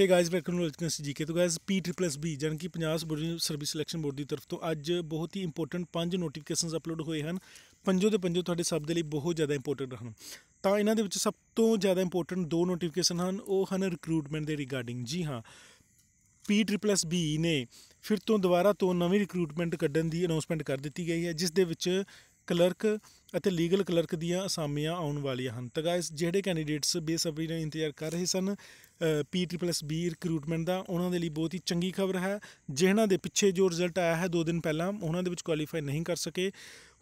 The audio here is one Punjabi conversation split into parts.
hey guys welcome to Logicans GK ਤੋਂ guys P triple S B ਜਨ ਕੀ Punjab subordinate service selection board ਦੀ ਤਰਫ ਤੋਂ ਅੱਜ ਬਹੁਤ ਹੀ ਇੰਪੋਰਟੈਂਟ ਪੰਜ ਨੋਟੀਫਿਕੇਸ਼ਨਸ ਅਪਲੋਡ ਹੋਏ ਹਨ ਪੰਜੋ ਦੇ ਪੰਜੋ ਤੁਹਾਡੇ ਸਭ ਦੇ ਲਈ ਬਹੁਤ ਜ਼ਿਆਦਾ ਇੰਪੋਰਟੈਂਟ ਹਨ ਤਾਂ ਇਹਨਾਂ ਦੇ ਵਿੱਚ ਸਭ ਤੋਂ ਜ਼ਿਆਦਾ ਇੰਪੋਰਟੈਂਟ ਦੋ ਨੋਟੀਫਿਕੇਸ਼ਨ ਹਨ ਉਹ ਹਨ ਰਿਕਰੂਟਮੈਂਟ ਦੇ ਰਿਗਾਰਡਿੰਗ ਜੀ ਹਾਂ ਪੀ ਟ੍ਰਿਪਲ ਐਸ ਬੀ ਨੇ ਫਿਰ ਤੋਂ ਦੁਬਾਰਾ ਤੋਂ ਨਵੀਂ ਰਿਕਰੂਟਮੈਂਟ ਕੱਢਣ ਦੀ ਅਨਾਉਂਸਮੈਂਟ ਕਰ ਦਿੱਤੀ ਗਈ ਹੈ ਜਿਸ ਦੇ ਵਿੱਚ ਕਲਰਕ ਅਤੇ ਲੀਗਲ ਕਲਰਕ ਦੀਆਂ ਅਸਾਮੀਆਂ ਆਉਣ ਵਾਲੀਆਂ ਹਨ ਤਾਂ ਗਾਇਸ ਜਿਹੜੇ ਕੈਂਡੀਡੇਟਸ ਬੇਸਬਰੀ ਨਾਲ ਇੰਤਜ਼ਾਰ ਕਰ ਰਹੇ ਸਨ ਪੀ ਟ੍ਰਿਪਲਸ ਬੀ ਰਿਕਰੂਟਮੈਂਟ ਦਾ ਉਹਨਾਂ ਦੇ ਲਈ ਬਹੁਤ ਹੀ ਚੰਗੀ ਖਬਰ ਹੈ ਜਿਨ੍ਹਾਂ ਦੇ ਪਿੱਛੇ ਜੋ ਰਿਜ਼ਲਟ ਆਇਆ ਹੈ 2 ਦਿਨ ਪਹਿਲਾਂ ਉਹਨਾਂ ਦੇ ਵਿੱਚ ਕੁਆਲੀਫਾਈ ਨਹੀਂ ਕਰ ਸਕੇ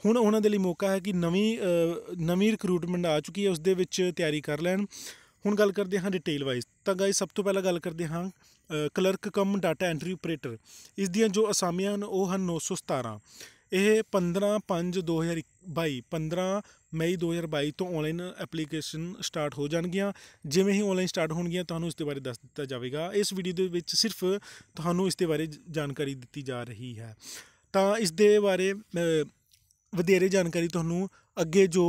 ਹੁਣ ਉਹਨਾਂ ਦੇ ਲਈ ਮੌਕਾ ਹੈ ਕਿ ਨਵੀਂ ਨਵੀਂ ਰਿਕਰੂਟਮੈਂਟ ਆ ਚੁੱਕੀ ਹੈ ਉਸ ਦੇ ਵਿੱਚ ਤਿਆਰੀ ਕਰ ਲੈਣ ਹੁਣ ਗੱਲ ਕਰਦੇ ਹਾਂ ਡਿਟੇਲ ਵਾਈਜ਼ ਤਾਂ ਗਾਇਸ ਸਭ ਤੋਂ ਪਹਿਲਾਂ ਗੱਲ ਕਰਦੇ ਹਾਂ clerk cum data entry operator ਇਸ ਦੀਆਂ ਜੋ ਅਸਾਮੀਆਂ ਹਨ ਉਹ ਹਨ 917 ਇਹ 15/5/2022 15 ਮਈ 2022 ਤੋਂ ਆਨਲਾਈਨ ਐਪਲੀਕੇਸ਼ਨ ਸਟਾਰਟ ਹੋ ਜਾਣਗੀਆਂ ਜਿਵੇਂ ਹੀ ਆਨਲਾਈਨ ਸਟਾਰਟ ਹੋਣਗੀਆਂ ਤੁਹਾਨੂੰ ਇਸ ਦੇ ਬਾਰੇ ਦੱਸ ਦਿੱਤਾ ਜਾਵੇਗਾ ਇਸ ਵੀਡੀਓ ਦੇ ਵਿੱਚ ਸਿਰਫ ਤੁਹਾਨੂੰ ਇਸ ਦੇ ਬਾਰੇ ਜਾਣਕਾਰੀ ਦਿੱਤੀ ਜਾ ਰਹੀ ਹੈ ਤਾਂ ਇਸ ਦੇ ਬਾਰੇ ਵਧੇਰੇ ਜਾਣਕਾਰੀ ਤੁਹਾਨੂੰ ਅੱਗੇ ਜੋ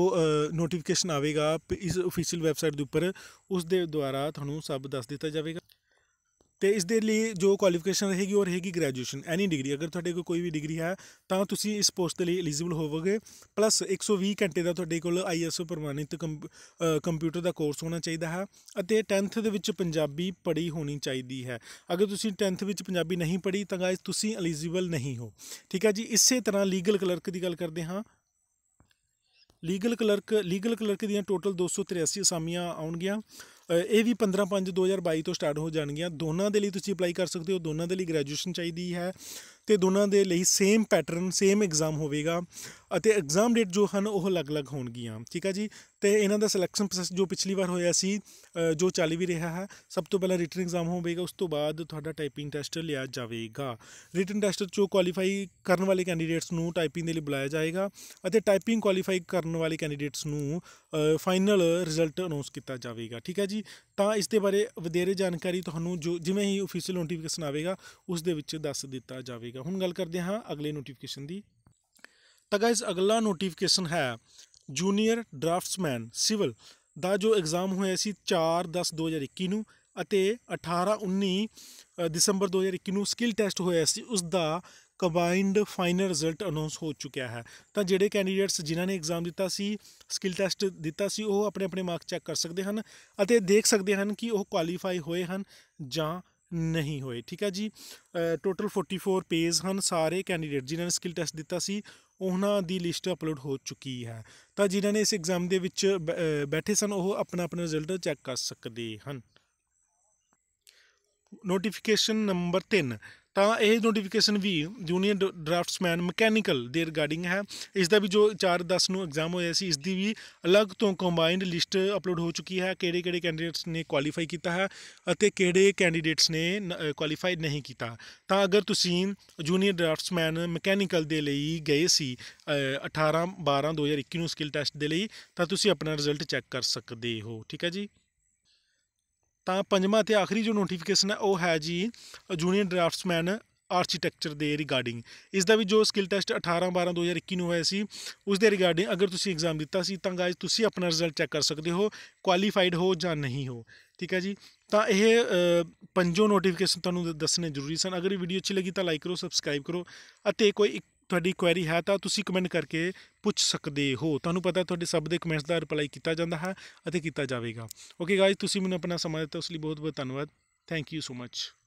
ਨੋਟੀਫਿਕੇਸ਼ਨ ਆਵੇਗਾ ਇਸ ਅਫੀਸ਼ੀਅਲ ਵੈਬਸਾਈਟ ਦੇ ਉੱਪਰ ਉਸ ਦੇ ਦੁਆਰਾ ਤੁਹਾਨੂੰ ਸਭ ਦੱਸ ਦਿੱਤਾ ਜਾਵੇਗਾ ਤੇ ਇਸ ਦੇ ਲਈ ਜੋ ਕੁਆਲੀਫਿਕੇਸ਼ਨ ਰਹੇਗੀ ਉਹ ਰਹੇਗੀ ਗ੍ਰੈਜੂਏਸ਼ਨ ਐਨੀ ਡਿਗਰੀ ਅਗਰ ਤੁਹਾਡੇ ਕੋਲ ਕੋਈ ਵੀ ਡਿਗਰੀ ਹੈ ਤਾਂ ਤੁਸੀਂ ਇਸ ਪੋਸਟ ਦੇ ਲਈ ਐਲੀਜੀਬਲ ਹੋਵੋਗੇ ਪਲੱਸ 120 ਘੰਟੇ ਦਾ ਤੁਹਾਡੇ ਕੋਲ ਆਈਐਸਓ ਪ੍ਰਮਾਣਿਤ ਕੰਪਿਊਟਰ ਦਾ ਕੋਰਸ ਹੋਣਾ ਚਾਹੀਦਾ ਹੈ ਅਤੇ 10th ਦੇ ਵਿੱਚ ਪੰਜਾਬੀ ਪੜ੍ਹੀ ਹੋਣੀ ਚਾਹੀਦੀ ਹੈ ਅਗਰ ਤੁਸੀਂ 10th ਵਿੱਚ ਪੰਜਾਬੀ ਨਹੀਂ ਪੜ੍ਹੀ ਤਾਂ ਗਾਇਸ ਤੁਸੀਂ ਐਲੀਜੀਬਲ ਨਹੀਂ ਹੋ ਠੀਕ ਹੈ ਜੀ ਇਸੇ ਤਰ੍ਹਾਂ ਲੀਗਲ ਕਲਰਕ ਦੀ ਗੱਲ ਕਰਦੇ ਹਾਂ ਲੀਗਲ ਕਲਰਕ ਲੀਗਲ ਕਲਰਕ ਦੀਆਂ ਟੋਟਲ 283 ਅਸਾਮੀਆਂ ਆਉਣਗੀਆਂ ਇਹ ਵੀ 15 5 2022 ਤੋਂ ਸਟਾਰਟ ਹੋ ਜਾਣਗੀਆਂ ਦੋਨਾਂ ਦੇ ਲਈ ਤੁਸੀਂ ਅਪਲਾਈ ਕਰ ਸਕਦੇ ਹੋ ਦੋਨਾਂ ਦੇ ਲਈ ਗ੍ਰੈਜੂਏਸ਼ਨ ਚਾਹੀਦੀ ਹੈ ਤੇ ਦੋਨਾਂ ਦੇ ਲਈ ਸੇਮ ਪੈਟਰਨ ਸੇਮ ਐਗਜ਼ਾਮ ਹੋਵੇਗਾ ਅਤੇ ਐਗਜ਼ਾਮ ਡੇਟ ਜੋ ਹਨ ਉਹ ਅਲੱਗ-ਅਲੱਗ ਹੋਣਗੀਆਂ ਠੀਕ ਹੈ ਜੀ ਤੇ ਇਹਨਾਂ ਦਾ ਸਿਲੈਕਸ਼ਨ ਪ੍ਰੋਸੈਸ ਜੋ ਪਿਛਲੀ ਵਾਰ ਹੋਇਆ ਸੀ ਜੋ ਚੱਲ ਵੀ ਰਿਹਾ ਹੈ ਸਭ ਤੋਂ ਪਹਿਲਾਂ ਰਿਟਨ ਐਗਜ਼ਾਮ ਹੋਵੇਗਾ ਉਸ ਤੋਂ ਬਾਅਦ ਤੁਹਾਡਾ ਟਾਈਪਿੰਗ ਟੈਸਟ ਲਿਆ ਜਾਵੇਗਾ ਰਿਟਨ ਟੈਸਟ ਚੋਂ ਕੁਆਲੀਫਾਈ ਕਰਨ ਵਾਲੇ ਕੈਂਡੀਡੇਟਸ ਨੂੰ ਟਾਈਪਿੰਗ ਦੇ ਲਈ ਬੁਲਾਇਆ ਜਾਏਗਾ ਅਤੇ ਟਾਈਪਿੰਗ ਕੁਆਲੀਫਾਈ ਕਰਨ ਵਾਲੇ ਕੈਂਡੀਡੇਟਸ ਨੂੰ ਫਾਈਨਲ ਰਿਜ਼ਲਟ ਅਨਾਉਂਸ ਕੀਤਾ ਜਾਵੇਗਾ ਠੀਕ ਹੈ ਜੀ ਤਾਂ ਇਸ ਦੇ ਬਾਰੇ ਵਧੇਰੇ ਜਾਣਕਾਰੀ ਤੁਹਾਨੂੰ ਜੋ ਜਿਵੇਂ ਹੀ ਅਫੀਸ਼ੀਅਲ ਨੋਟੀਫਿਕੇਸ਼ਨ ਆਵੇਗਾ ਉਸ ਦੇ ਵਿੱਚ ਦੱਸ ਦਿੱਤਾ ਜਾਵੇਗਾ ਹੁਣ ਗੱਲ ਕਰਦੇ ਹਾਂ ਅਗਲੇ ਨੋਟੀਫਿਕੇਸ਼ਨ ਦੀ ਤਾਂ ਗਾਇਸ ਅਗਲਾ ਨੋਟੀਫਿਕੇਸ਼ਨ ਹੈ ਜੂਨੀਅਰ ਡਰਾਫਟਸਮੈਨ ਸਿਵਲ ਦਾ ਜੋ ਐਗਜ਼ਾਮ ਹੋਇਆ ਸੀ 4 10 2021 ਨੂੰ ਅਤੇ 18 19 ਦਸੰਬਰ 2021 ਨੂੰ ਸਕਿੱਲ ਟੈਸਟ ਹੋਇਆ ਸੀ ਉਸ ਦਾ ਕੰਬਾਈਨਡ ਫਾਈਨਲ ਰਿਜ਼ਲਟ ਅਨਾਉਂਸ ਹੋ ਚੁੱਕਿਆ ਹੈ ਤਾਂ ਜਿਹੜੇ ਕੈਂਡੀਡੇਟਸ ਜਿਨ੍ਹਾਂ ਨੇ ਐਗਜ਼ਾਮ ਦਿੱਤਾ ਸੀ ਸਕਿੱਲ ਟੈਸਟ ਦਿੱਤਾ ਸੀ ਉਹ ਆਪਣੇ ਆਪਣੇ ਮਾਰਕ ਚੈੱਕ ਕਰ ਸਕਦੇ ਹਨ ਅਤੇ ਦੇਖ ਸਕਦੇ ਹਨ ਕਿ ਉਹ ਕੁਆਲੀਫਾਈ ਹੋਏ ਹਨ ਜਾਂ ਨਹੀਂ ਹੋਏ ਠੀਕ ਹੈ ਜੀ ਟੋਟਲ 44 ਪੇਜ ਹਨ ਸਾਰੇ ਕੈਂਡੀਡੇਟ ਜਿਨ੍ਹਾਂ ਨੇ ਸਕਿੱਲ ਟੈਸਟ ਦਿੱਤਾ ਸੀ ਉਹਨਾਂ ਦੀ ਲਿਸਟ ਅਪਲੋਡ ਹੋ ਚੁੱਕੀ ਹੈ ਤਾਂ ਜਿਨ੍ਹਾਂ ਨੇ ਇਸ ਐਗਜ਼ਾਮ ਦੇ ਵਿੱਚ ਬੈਠੇ ਸਨ ਉਹ ਆਪਣਾ ਆਪਣਾ ਰਿਜ਼ਲਟ ਚੈੱਕ ਕਰ ਸਕਦੇ ਹਨ ਨੋਟੀਫਿਕੇਸ਼ਨ ਨੰਬਰ 3 ਤਾਂ ਇਹ ਨੋਟੀਫਿਕੇਸ਼ਨ ਵੀ ਜੂਨੀਅਰ ਡਰਾਫਟਸਮੈਨ ਮਕੈਨੀਕਲ ਦੇ ਰਿਗਾਰਡਿੰਗ ਹੈ ਇਸ ਦਾ ਵੀ ਜੋ 4 10 ਨੂੰ ਐਗਜ਼ਾਮ ਹੋਇਆ ਸੀ ਇਸ ਦੀ ਵੀ ਅਲੱਗ ਤੋਂ ਕੰਬਾਈਨਡ ਲਿਸਟ ਅਪਲੋਡ ਹੋ ਚੁੱਕੀ ਹੈ ਕਿਹੜੇ ਕਿਹੜੇ ਕੈਂਡੀਡੇਟਸ ਨੇ ਕੁਆਲੀਫਾਈ ਕੀਤਾ ਹੈ ਅਤੇ ਕਿਹੜੇ ਕੈਂਡੀਡੇਟਸ ਨੇ ਕੁਆਲੀਫਾਈ ਨਹੀਂ ਕੀਤਾ ਤਾਂ ਅਗਰ ਤੁਸੀਂ ਜੂਨੀਅਰ ਡਰਾਫਟਸਮੈਨ ਮਕੈਨੀਕਲ ਦੇ ਲਈ ਗਏ ਸੀ 18 12 2021 ਨੂੰ ਸਕਿੱਲ ਟੈਸਟ ਦੇ ਲਈ ਤਾਂ ਤੁਸੀਂ ਆਪਣਾ ਰਿਜ਼ਲਟ ਚੈੱਕ ਕਰ ਸਕਦੇ ਹੋ ਠੀਕ ਹੈ ਜੀ ਤਾਂ ਪੰਜਵਾਂ ਤੇ ਆਖਰੀ ਜੋ ਨੋਟੀਫਿਕੇਸ਼ਨ ਹੈ ਉਹ ਹੈ ਜੀ ਜੂਨੀਅਰ ਡਰਾਫਟਸਮੈਨ ਆਰਕੀਟੈਕਚਰ ਦੇ ਰਿਗਾਰਡਿੰਗ ਇਸ ਦਾ ਵੀ ਜੋ ਸਕਿੱਲ ਟੈਸਟ 18 12 2021 ਨੂੰ ਹੋਇਆ ਸੀ ਉਸ ਦੇ ਰਿਗਾਰਡਿੰਗ ਅਗਰ ਤੁਸੀਂ ਐਗਜ਼ਾਮ ਦਿੱਤਾ ਸੀ ਤਾਂ ਗਾਇਜ਼ ਤੁਸੀਂ ਆਪਣਾ ਰਿਜ਼ਲਟ ਚੈੱਕ ਕਰ ਸਕਦੇ ਹੋ ਕੁਆਲੀਫਾਈਡ ਹੋ ਜਾਂ ਨਹੀਂ ਹੋ ਠੀਕ ਹੈ ਜੀ ਤਾਂ ਇਹ ਪੰਜੋ ਨੋਟੀਫਿਕੇਸ਼ਨ ਤੁਹਾਨੂੰ ਦੱਸਣੇ ਜ਼ਰੂਰੀ ਸਨ ਅਗਰ ਇਹ ਵੀਡੀਓ ਅੱਛੀ ਲੱਗੀ ਤਾਂ ਲਾਈਕ ਕਰੋ ਸਬਸਕ੍ਰਾਈਬ ਕਰੋ ਅਤੇ ਕੋਈ ਤੁਹਾਡੀ ਕੁਐਰੀ ਹੈ ਤਾਂ ਤੁਸੀਂ ਕਮੈਂਟ ਕਰਕੇ ਪੁੱਛ ਸਕਦੇ ਹੋ ਤੁਹਾਨੂੰ ਪਤਾ ਤੁਹਾਡੇ ਸਭ ਦੇ ਕਮੈਂਟਸ ਦਾ ਰਿਪਲਾਈ ਕੀਤਾ ਜਾਂਦਾ ਹੈ ਅਤੇ ਕੀਤਾ ਜਾਵੇਗਾ ਓਕੇ ਗਾਇਜ਼ ਤੁਸੀਂ ਮੈਨੂੰ ਆਪਣਾ ਸਮਾਂ ਦਿੱਤਾ ਉਸ ਲਈ ਬਹੁਤ ਬਹੁਤ ਧੰਨਵਾਦ ਥੈਂਕ ਯੂ ਸੋ ਮਚ